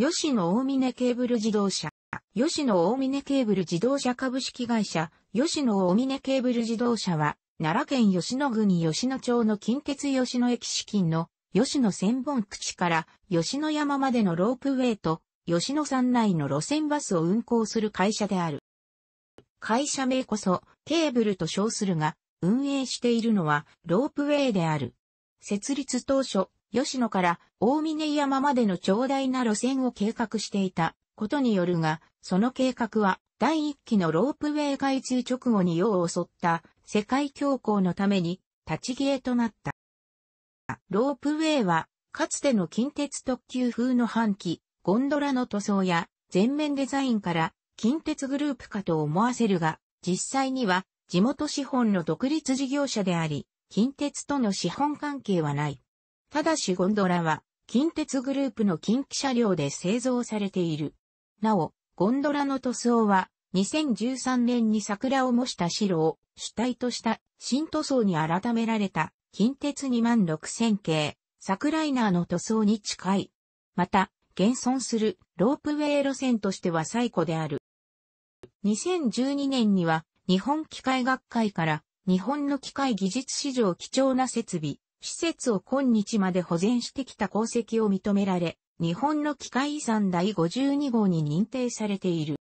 吉野大峰ケーブル自動車、吉野大峰ケーブル自動車株式会社、吉野大峰ケーブル自動車は、奈良県吉野郡吉野町の近鉄吉野駅資金の吉野千本口から吉野山までのロープウェイと吉野山内の路線バスを運行する会社である。会社名こそケーブルと称するが、運営しているのはロープウェイである。設立当初、吉野から大峰山までの長大な路線を計画していたことによるが、その計画は第1期のロープウェイ開通直後に世を襲った世界恐慌のために立ち消えとなった。ロープウェイは、かつての近鉄特急風の半期、ゴンドラの塗装や全面デザインから近鉄グループかと思わせるが、実際には地元資本の独立事業者であり、近鉄との資本関係はない。ただしゴンドラは、近鉄グループの近畿車両で製造されている。なお、ゴンドラの塗装は、2013年に桜を模した白を主体とした新塗装に改められた近鉄2万6000系桜イナーの塗装に近い。また、現存するロープウェイ路線としては最古である。2012年には日本機械学会から日本の機械技術史上貴重な設備、施設を今日まで保全してきた功績を認められ、日本の機械遺産第52号に認定されている。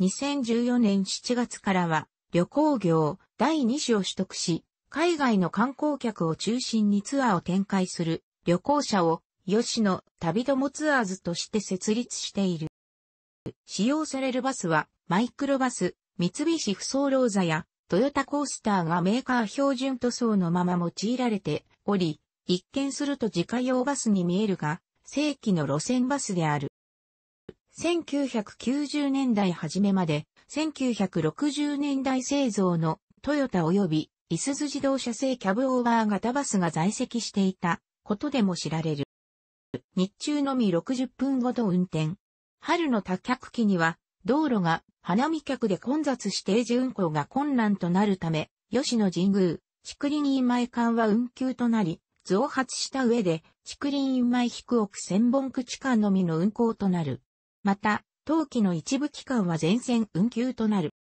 2014年7月からは、旅行業第2子を取得し、海外の観光客を中心にツアーを展開する旅行者を吉野旅どもツアーズとして設立している。使用されるバスはマイクロバス、三菱不走ローザやトヨタコースターがメーカー標準塗装のまま用いられており、一見すると自家用バスに見えるが、正規の路線バスである。1990年代初めまで、1960年代製造のトヨタ及びイスズ自動車製キャブオーバー型バスが在籍していたことでも知られる。日中のみ60分ごと運転。春の多客機には道路が花見客で混雑して運行が困難となるため、吉野神宮、竹林院前間は運休となり、増発した上で、竹林院前低奥千本口間のみの運行となる。また、冬季の一部期間は全線運休となる。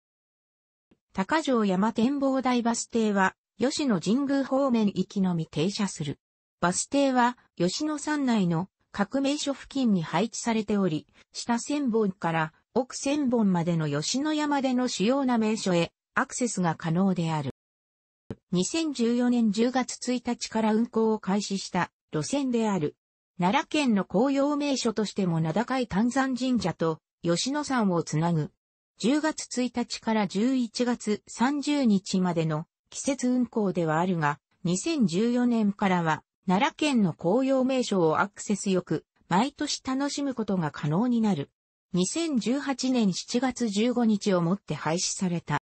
高城山展望台バス停は、吉野神宮方面行きのみ停車する。バス停は、吉野山内の革命所付近に配置されており、下千本から奥千本までの吉野山での主要な名所へアクセスが可能である。2014年10月1日から運行を開始した路線である。奈良県の紅葉名所としても名高い丹山神社と吉野山をつなぐ。10月1日から11月30日までの季節運行ではあるが、2014年からは奈良県の紅葉名所をアクセスよく、毎年楽しむことが可能になる。2018年7月15日をもって廃止された。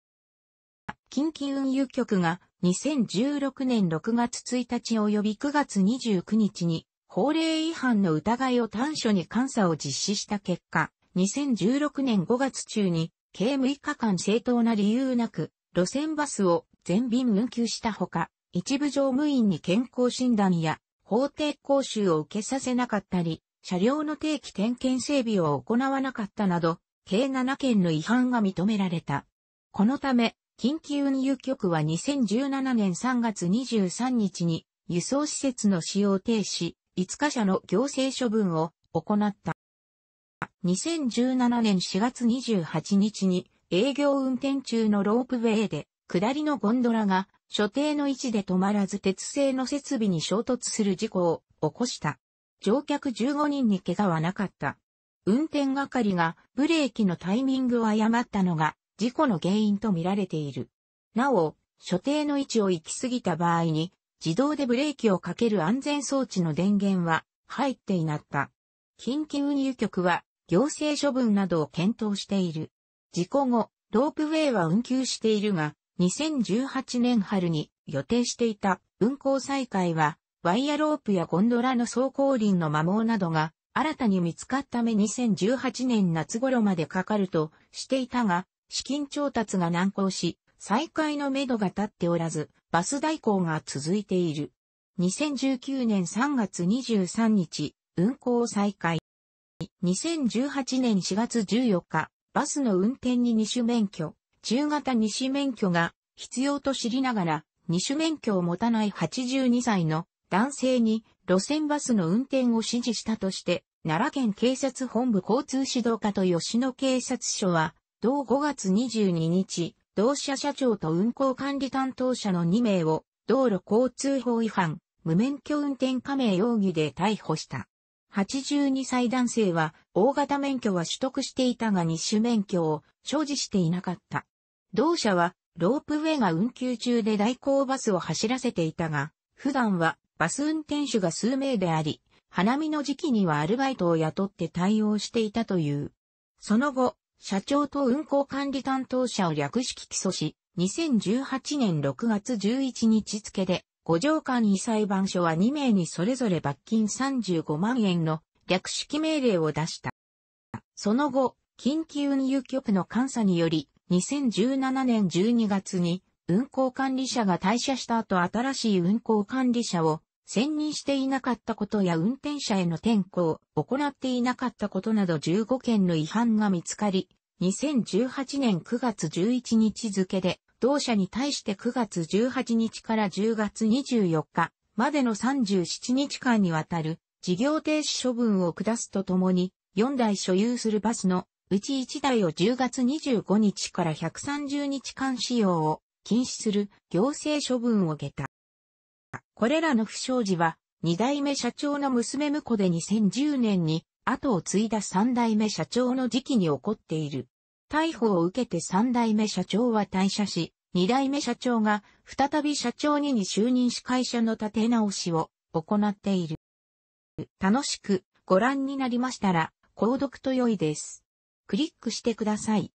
近畿運輸局が2016年6月1日及び9月29日に法令違反の疑いを短所に監査を実施した結果、2016年5月中に計6日間正当な理由なく路線バスを全便運休したほか、一部乗務員に健康診断や法定講習を受けさせなかったり、車両の定期点検整備を行わなかったなど、計7件の違反が認められた。このため、近畿運輸局は2017年3月23日に輸送施設の使用停止、5日社の行政処分を行った。2017年4月28日に営業運転中のロープウェイで下りのゴンドラが所定の位置で止まらず鉄製の設備に衝突する事故を起こした。乗客15人に怪我はなかった。運転係がブレーキのタイミングを誤ったのが事故の原因とみられている。なお、所定の位置を行き過ぎた場合に自動でブレーキをかける安全装置の電源は入っていなった。近畿運輸局は行政処分などを検討している。事故後、ロープウェイは運休しているが、2018年春に予定していた運行再開はワイヤロープやゴンドラの走行輪の摩耗などが新たに見つかっため2018年夏頃までかかるとしていたが、資金調達が難航し、再開のめどが立っておらず、バス代行が続いている。2019年3月23日、運行再開。2018年4月14日、バスの運転に二種免許、中型二種免許が必要と知りながら、二種免許を持たない82歳の男性に路線バスの運転を指示したとして、奈良県警察本部交通指導課と吉野警察署は、同5月22日、同社社長と運行管理担当者の2名を、道路交通法違反、無免許運転加盟容疑で逮捕した。82歳男性は、大型免許は取得していたが二種免許を所持していなかった。同社は、ロープウェイが運休中で代行バスを走らせていたが、普段はバス運転手が数名であり、花見の時期にはアルバイトを雇って対応していたという。その後、社長と運行管理担当者を略式起訴し、2018年6月11日付で、五条管理裁判所は2名にそれぞれ罰金35万円の略式命令を出した。その後、近畿運輸局の監査により、2017年12月に運行管理者が退社した後新しい運行管理者を専任していなかったことや運転者への転校を行っていなかったことなど15件の違反が見つかり、2018年9月11日付で、同社に対して9月18日から10月24日までの37日間にわたる事業停止処分を下すとともに、4台所有するバスのうち1台を10月25日から130日間使用を禁止する行政処分を下た。これらの不祥事は、二代目社長の娘婿で2010年に、後を継いだ三代目社長の時期に起こっている。逮捕を受けて三代目社長は退社し、二代目社長が再び社長にに就任し会社の立て直しを行っている。楽しくご覧になりましたら、購読と良いです。クリックしてください。